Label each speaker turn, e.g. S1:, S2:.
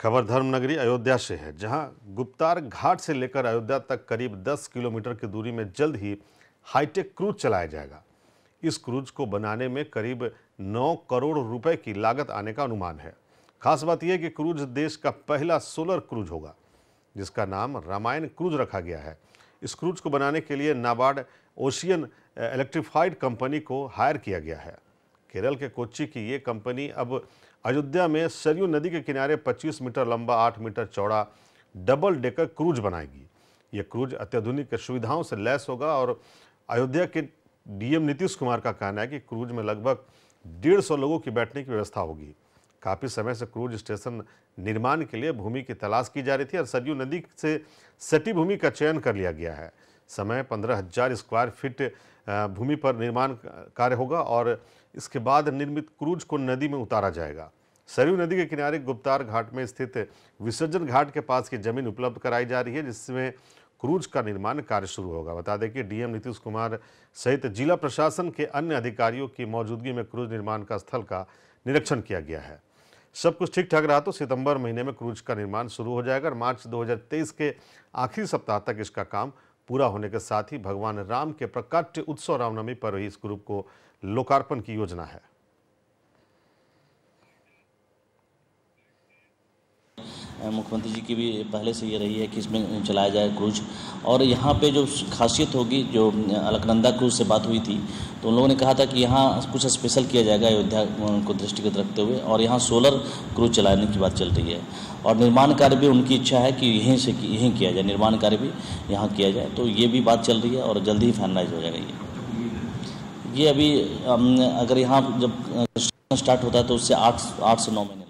S1: खबर धर्मनगरी अयोध्या से है जहां गुप्तार घाट से लेकर अयोध्या तक करीब 10 किलोमीटर की दूरी में जल्द ही हाईटेक क्रूज चलाया जाएगा इस क्रूज को बनाने में करीब 9 करोड़ रुपए की लागत आने का अनुमान है खास बात यह कि क्रूज देश का पहला सोलर क्रूज होगा जिसका नाम रामायण क्रूज रखा गया है इस क्रूज को बनाने के लिए नाबार्ड ओशियन इलेक्ट्रीफाइड कंपनी को हायर किया गया है केरल के कोच्चि की ये कंपनी अब अयोध्या में सरयू नदी के किनारे 25 मीटर लंबा 8 मीटर चौड़ा डबल डेकर क्रूज बनाएगी ये क्रूज अत्याधुनिक सुविधाओं से लैस होगा और अयोध्या के डीएम नीतीश कुमार का कहना है कि क्रूज में लगभग डेढ़ सौ लोगों की बैठने की व्यवस्था होगी काफ़ी समय से क्रूज स्टेशन निर्माण के लिए भूमि की तलाश की जा रही थी और सरयू नदी से सटी भूमि का चयन कर लिया गया है समय पंद्रह हजार स्क्वायर फीट भूमि पर निर्माण कार्य होगा और इसके बाद निर्मित क्रूज को नदी में उतारा जाएगा सरयू नदी के किनारे गुप्तार घाट में स्थित विसर्जन घाट के पास की जमीन उपलब्ध कराई जा रही है जिसमें क्रूज का निर्माण कार्य शुरू होगा बता दें कि डीएम नीतीश कुमार सहित जिला प्रशासन के अन्य अधिकारियों की मौजूदगी में क्रूज निर्माण का स्थल का निरीक्षण किया गया है सब कुछ ठीक ठाक रहा तो सितंबर महीने में क्रूज का निर्माण शुरू हो जाएगा और मार्च 2023 के आखिरी सप्ताह तक इसका काम पूरा होने के साथ ही भगवान राम के प्रकट उत्सव रामनवमी पर ही इस ग्रुप को लोकार्पण की योजना है
S2: मुख्यमंत्री जी की भी पहले से ये रही है कि इसमें चलाया जाए क्रूज और यहाँ पे जो खासियत होगी जो अलकनंदा क्रूज से बात हुई थी तो उन लोगों ने कहा था कि यहाँ कुछ स्पेशल किया जाएगा अयोध्या को दृष्टिगत रखते हुए और यहाँ सोलर क्रूज चलाने की बात चल रही है और निर्माण कार्य भी उनकी इच्छा है कि यहीं से यहीं किया जाए निर्माण कार्य भी यहाँ किया जाए तो ये भी बात चल रही है और जल्दी ही फाइनलाइज हो जाएगा ये ये अभी अगर यहाँ जब स्टार्ट होता है तो उससे आठ आठ से नौ महीने